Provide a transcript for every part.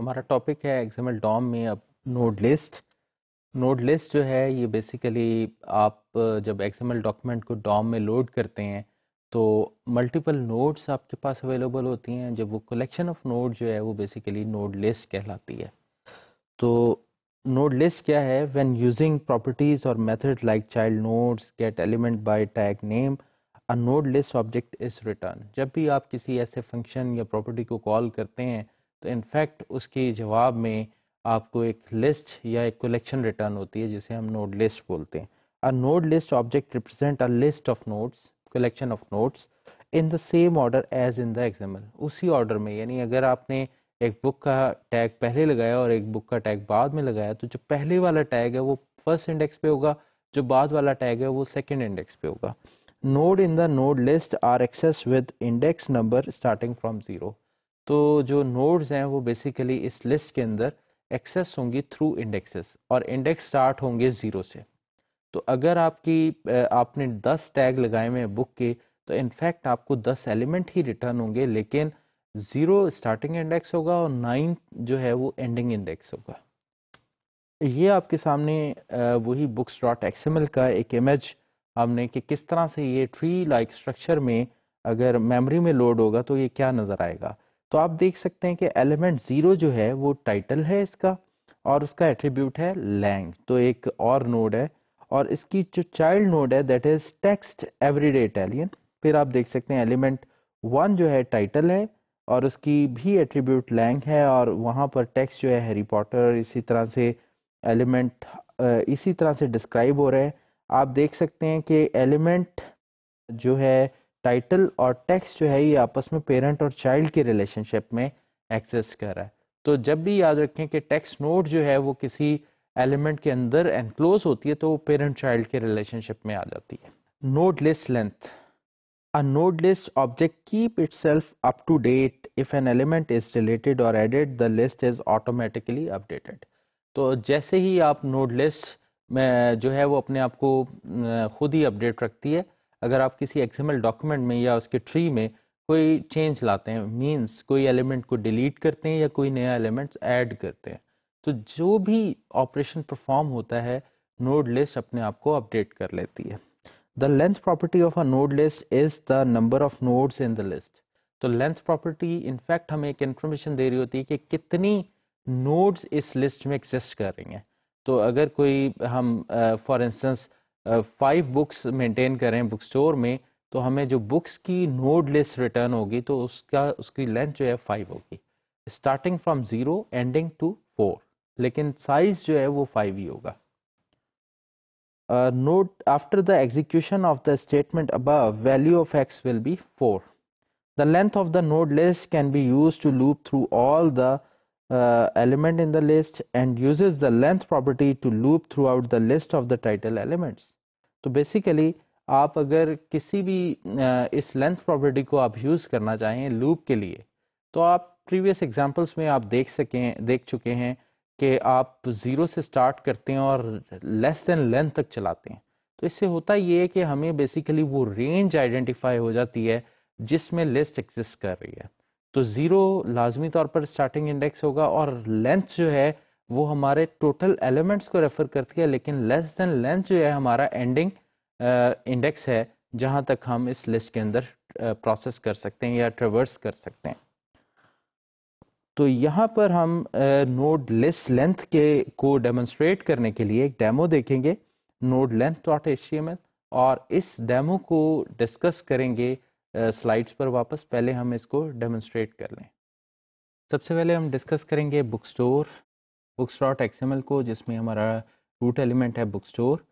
हमारा टॉपिक है XML Dom में अब नोड लिस्ट नोड लिस्ट जो है ये बेसिकली आप जब एक्सएमएल डॉक्यूमेंट को डॉम में लोड करते हैं तो मल्टीपल नोड्स आपके पास अवेलेबल होती हैं जब वो कलेक्शन ऑफ नोड जो है वो बेसिकली नोड लिस्ट कहलाती है तो नोड लिस्ट क्या है व्हेन यूजिंग प्रॉपर्टीज और method like child nodes get element by tag name a node list object is return जब भी आप किसी ऐसे फंक्शन या प्रॉपर्टी को कॉल करते हैं तो इनफैक्ट उसके जवाब में आपको एक लिस्ट या एक कलेक्शन रिटर्न होती है जिसे हम नोड लिस्ट बोलते हैं a node list object represent a list of nodes collection of nodes in the same order as in the example उसी ऑर्डर में यानी अगर आपने एक बुक का टैग पहले लगाया और एक बुक का टैग बाद में लगाया तो जो पहले वाला टैग है वो फर्स्ट इंडेक्स पे होगा जो बाद वाला टैग है वो सेकेंड इंडेक्स पे होगा node in the node list are access with index number starting from zero तो जो नोड्स हैं वो बेसिकली इस लिस्ट के अंदर एक्सेस होंगी थ्रू इंडेक्सेस और इंडेक्स स्टार्ट होंगे ज़ीरो से तो अगर आपकी आपने 10 टैग लगाए हुए हैं बुक के तो इनफैक्ट आपको 10 एलिमेंट ही रिटर्न होंगे लेकिन ज़ीरो स्टार्टिंग इंडेक्स होगा और नाइन जो है वो एंडिंग इंडेक्स होगा ये आपके सामने वही बुक्स डॉट एक्सएमएल का एक इमेज हमने कि किस तरह से ये ट्री लाइक स्ट्रक्चर में अगर मेमोरी में लोड होगा तो ये क्या नज़र आएगा तो आप देख सकते हैं कि एलिमेंट जीरो जो है वो टाइटल है इसका और उसका एट्रीब्यूट है लैंग तो एक और नोड है और इसकी जो चाइल्ड नोड है that is text everyday Italian फिर आप देख सकते हैं एलिमेंट वन जो है टाइटल है और उसकी भी एट्रीब्यूट लैंग है और वहाँ पर टेक्स्ट जो है हैरी पॉटर इसी तरह से एलिमेंट इसी तरह से डिस्क्राइब हो रहे हैं आप देख सकते हैं कि एलिमेंट जो है टाइटल और टेक्स्ट जो है ये आपस में पेरेंट और चाइल्ड के रिलेशनशिप में एक्सेस कर रहा है तो जब भी याद रखें कि टेक्स्ट नोट जो है वो किसी एलिमेंट के अंदर एनक्लोज होती है तो वो पेरेंट चाइल्ड के रिलेशनशिप में आ जाती है node list length a node list object keep itself up to date if an element is deleted और added the list is automatically updated तो जैसे ही आप नोट लिस्ट में जो है वो अपने आप को खुद ही अपडेट रखती है अगर आप किसी एक्सएमएल डॉक्यूमेंट में या उसके ट्री में कोई चेंज लाते हैं मींस कोई एलिमेंट को डिलीट करते हैं या कोई नया एलिमेंट ऐड करते हैं तो जो भी ऑपरेशन परफॉर्म होता है नोड लिस्ट अपने आप को अपडेट कर लेती है the length property of a node list is the number of nodes in the list तो लेंथ प्रॉपर्टी इनफैक्ट हमें एक इन्फॉर्मेशन दे रही होती है कि कितनी नोड्स इस लिस्ट में एग्जिस्ट कर रही हैं तो अगर कोई हम for uh, instance five books maintain करें बुक स्टोर में तो हमें जो बुक्स की नोड लिस्ट रिटर्न होगी तो उसका उसकी लेंथ जो है फाइव होगी starting from zero ending to four लेकिन साइज जो है वो फाइव ही होगा note after the execution of the statement above value of x will be 4 the length of the node list can be used to loop through all the uh, element in the list and uses the length property to loop throughout the list of the title elements तो basically आप अगर किसी भी इस length property को आप use करना चाहें लूप के लिए तो आप प्रीवियस एग्जांपल्स में आप देख सकें देख चुके हैं कि आप ज़ीरो से स्टार्ट करते हैं और लेस देन लेंथ तक चलाते हैं तो इससे होता ये है कि हमें बेसिकली वो रेंज आइडेंटिफाई हो जाती है जिसमें लिस्ट एग्जिस्ट कर रही है तो ज़ीरो लाजमी तौर पर स्टार्टिंग इंडेक्स होगा और लेंथ जो है वो हमारे टोटल एलिमेंट्स को रेफर करती है लेकिन लेस देन लेंथ जो है हमारा एंडिंग इंडेक्स है जहां तक हम इस लिस्ट के अंदर प्रोसेस कर सकते हैं या ट्रेवर्स कर सकते हैं तो यहाँ पर हम नोड लिस्ट लेंथ के को डेमोन्स्ट्रेट करने के लिए एक डेमो देखेंगे नोड लेंथ डॉट एच और इस डेमो को डिस्कस करेंगे स्लाइड्स पर वापस पहले हम इसको डेमोन्स्ट्रेट कर लें सबसे पहले हम डिस्कस करेंगे book store X M XML को जिसमें हमारा रूट एलिमेंट है बुक स्टोर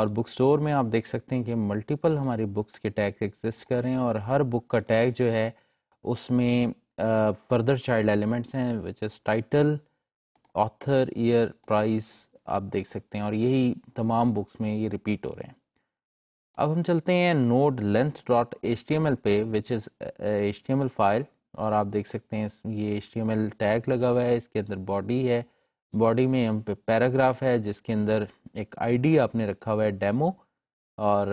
और बुक स्टोर में आप देख सकते हैं कि मल्टीपल हमारी बुक्स के टैग एग्जिस्ट कर रहे हैं और हर बुक का टैग जो है उसमें फर्दर चाइल्ड एलिमेंट्स हैं which is title author year price आप देख सकते हैं और यही तमाम बुक्स में ये रिपीट हो रहे हैं अब हम चलते हैं node length dot H T M L पे which is H T M L file और आप देख सकते हैं ये H T M L tag लगा हुआ है इसके अंदर बॉडी है बॉडी में हम पे पैराग्राफ है जिसके अंदर एक आईडी आपने रखा हुआ है डेमो और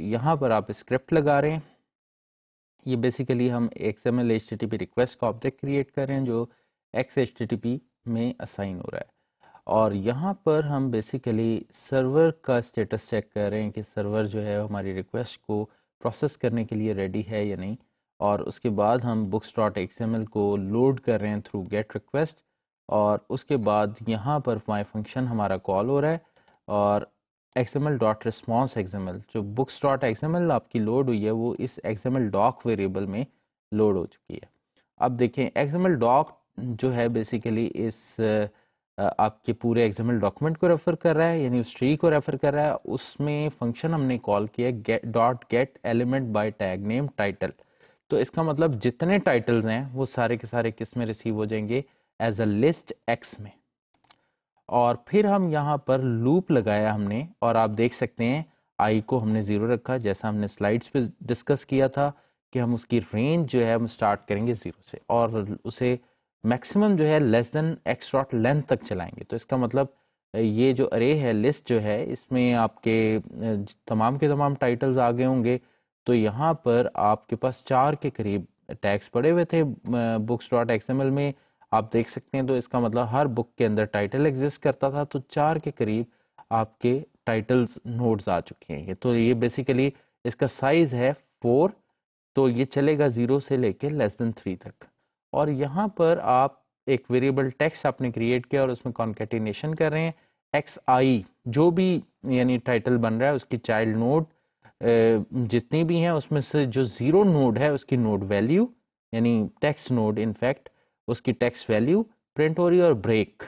यहाँ पर आप स्क्रिप्ट लगा रहे हैं ये बेसिकली हम X M L H T T P request का ऑब्जेक्ट क्रिएट कर रहे हैं जो X H T T P में असाइन हो रहा है और यहाँ पर हम बेसिकली सर्वर का स्टेटस चेक कर रहे हैं कि सर्वर जो है हमारी रिक्वेस्ट को प्रोसेस करने के लिए रेडी है या नहीं और उसके बाद हम books dot X M L को लोड कर रहे हैं थ्रू गेट रिक्वेस्ट और उसके बाद यहाँ पर माई फंक्शन हमारा कॉल हो रहा है और एक्सएमएल डॉट रिस्पॉन्स एक्सएमएल जो बुक्स डॉट एक्सएमएल आपकी लोड हुई है वो इस एक्सएमएल डॉक वेरिएबल में लोड हो चुकी है अब देखें एक्सएमएल डॉक जो है बेसिकली इस आपके पूरे एक्सएमएल डॉक्यूमेंट को रेफर कर रहा है यानी उस ट्री को रेफर कर रहा है उसमें फंक्शन हमने कॉल किया है dot get element by tag name title तो इसका मतलब जितने टाइटल्स हैं वो सारे के सारे किस में रिसीव हो जाएंगे एज अ लिस्ट एक्स में और फिर हम यहाँ पर लूप लगाया हमने और आप देख सकते हैं आई को हमने ज़ीरो रखा जैसा हमने स्लाइड्स पे डिस्कस किया था कि हम उसकी रेंज जो है हम स्टार्ट करेंगे ज़ीरो से और उसे मैक्सिमम जो है less than X dot length तक चलाएंगे तो इसका मतलब ये जो अरे है लिस्ट जो है इसमें आपके तमाम के तमाम टाइटल्स आ गए होंगे तो यहाँ पर आपके पास चार के करीब टैक्स पड़े हुए थे बुक्स डॉट एक्स में आप देख सकते हैं तो इसका मतलब हर बुक के अंदर टाइटल एग्जिस्ट करता था तो चार के करीब आपके टाइटल्स नोट्स आ चुके हैं तो ये बेसिकली इसका साइज है फोर तो ये चलेगा ज़ीरो से लेके लेस देन थ्री तक और यहाँ पर आप एक वेरिएबल टेक्स्ट आपने क्रिएट किया और उसमें कॉन्केटिनेशन कर रहे हैं एक्स आई जो भी यानी टाइटल बन रहा है उसकी चाइल्ड नोट जितनी भी हैं उसमें से जो ज़ीरो नोड है उसकी नोड वैल्यू यानी टेक्स्ट नोड इनफैक्ट उसकी टेक्स्ट वैल्यू प्रिंट हो रही है और ब्रेक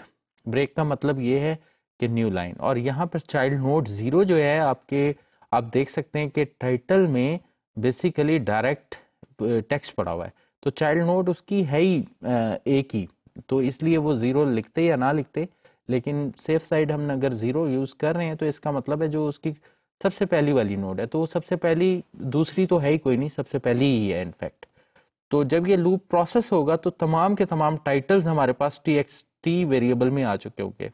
ब्रेक का मतलब ये है कि न्यू लाइन और यहाँ पर चाइल्ड नोट ज़ीरो जो है आपके आप देख सकते हैं कि टाइटल में बेसिकली डायरेक्ट टेक्स्ट पड़ा हुआ है तो चाइल्ड नोट उसकी है ही एक ही तो इसलिए वो ज़ीरो लिखते या ना लिखते लेकिन सेफ साइड हम अगर ज़ीरो यूज़ कर रहे हैं तो इसका मतलब है जो उसकी सबसे पहली वाली नोड है तो सबसे पहली दूसरी तो है ही कोई नहीं सबसे पहली ही है इनफैक्ट तो जब ये लूप प्रोसेस होगा तो तमाम के तमाम टाइटल्स हमारे पास टी एक्स टी वेरिएबल में आ चुके होंगे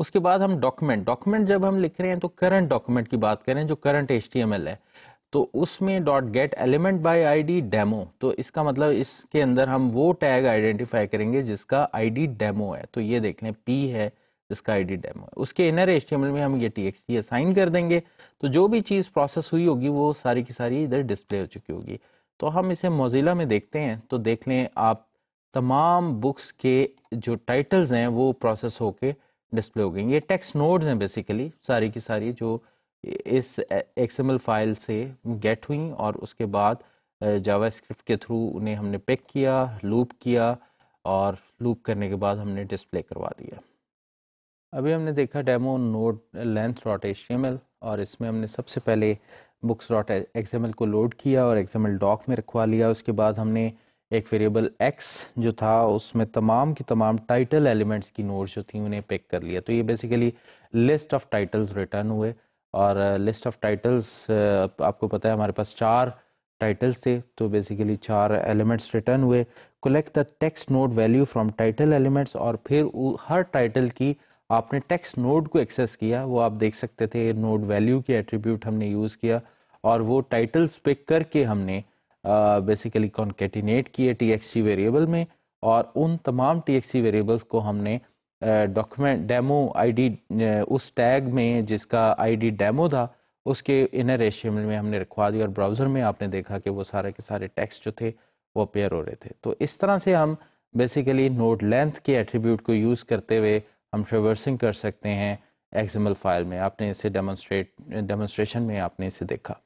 उसके बाद हम डॉक्यूमेंट डॉक्यूमेंट जब हम लिख रहे हैं तो करंट डॉक्यूमेंट की बात करें जो करंट एच है तो उसमें dot get element by I D demo तो इसका मतलब इसके अंदर हम वो टैग आइडेंटिफाई करेंगे जिसका आई डी डेमो है तो ये देख लें पी है जिसका आई डी डेमो है उसके इनर एच में हम ये टी एक्स असाइन कर देंगे तो जो भी चीज़ प्रोसेस हुई होगी वो सारी की सारी इधर डिस्प्ले हो चुकी होगी तो हम इसे मोजिला में देखते हैं तो देख लें आप तमाम बुक्स के जो टाइटल्स हैं वो प्रोसेस होके डिस्प्ले हो गए ये टेक्स्ट नोड्स हैं बेसिकली सारी की सारी जो इस एक्सएमएल फाइल से गेट हुई और उसके बाद जावास्क्रिप्ट के थ्रू उन्हें हमने पिक किया लूप किया और लूप करने के बाद हमने डिस्प्ले करवा दिया अभी हमने देखा demo node length dot H और इसमें हमने सबसे पहले बुक्स डॉट एक्सएमएल को लोड किया और एक्सएमएल डॉक में रखवा लिया उसके बाद हमने एक वेरिएबल एक्स जो था उसमें तमाम की तमाम टाइटल एलिमेंट्स की नोट जो थी उन्हें पिक कर लिया तो ये basically list of titles return हुए और लिस्ट ऑफ टाइटल्स आपको पता है हमारे पास चार टाइटल्स थे तो बेसिकली चार एलिमेंट्स रिटर्न हुए collect the text node value from title elements और फिर हर टाइटल की आपने टेक्स्ट नोड को एक्सेस किया वो आप देख सकते थे नोड वैल्यू की एट्रीब्यूट हमने यूज़ किया और वो टाइटल्स पिक करके हमने बेसिकली कॉन्केटिनेट किए टी वेरिएबल में और उन तमाम टी वेरिएबल्स को हमने डॉक्यूमेंट डेमो आईडी उस टैग में जिसका आईडी डेमो था उसके इनर एशियमल में हमने रखवा दिया और ब्राउज़र में आपने देखा कि वो सारे के सारे टेक्स्ट जो थे वो अपेयर हो रहे थे तो इस तरह से हम बेसिकली नोट लेंथ के एट्रीब्यूट को यूज़ करते हुए हम ट्रेवर्सिंग कर सकते हैं एक्सएमएल फाइल में आपने इसे डेमोन्स्ट्रेट डेमोस्ट्रेशन में आपने इसे देखा